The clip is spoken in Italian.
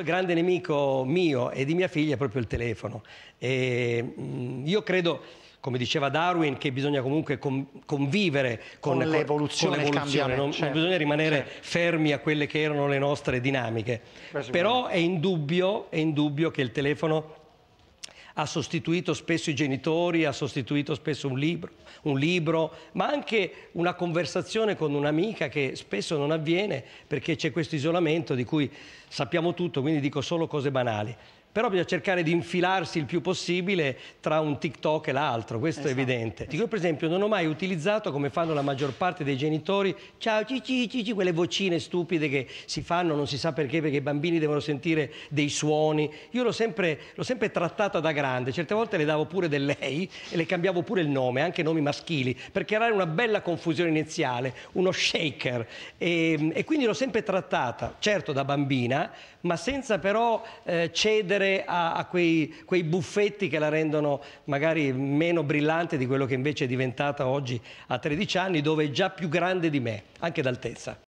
il grande nemico mio e di mia figlia è proprio il telefono. E, mh, mm, io credo, come diceva Darwin, che bisogna comunque convivere con, con l'evoluzione, con l'evoluzione. Non, certo, non, bisogna rimanere certo. fermi a quelle che erano le nostre dinamiche. Però è indubbio, è indubbio che il telefono ha sostituito spesso i genitori, ha sostituito spesso un libro, un libro ma anche una conversazione con un'amica che spesso non avviene perché c'è questo isolamento di cui sappiamo tutto, quindi dico solo cose banali però bisogna cercare di infilarsi il più possibile tra un TikTok e l'altro, questo esatto. è evidente. Io per esempio non ho mai utilizzato, come fanno la maggior parte dei genitori, ciao cici cici, quelle vocine stupide che si fanno, non si sa perché, perché i bambini devono sentire dei suoni. Io l'ho sempre, sempre, trattata da grande, certe volte le davo pure del lei e le cambiavo pure il nome, anche nomi maschili, per creare una bella confusione iniziale, uno shaker. E, ehm, e quindi l'ho sempre trattata, certo da bambina, ma senza però eh, cedere tendere a, a quei, quei, buffetti che la rendono magari meno brillante di quello che invece è diventata oggi a 13 anni, dove è già più grande di me, anche d'altezza.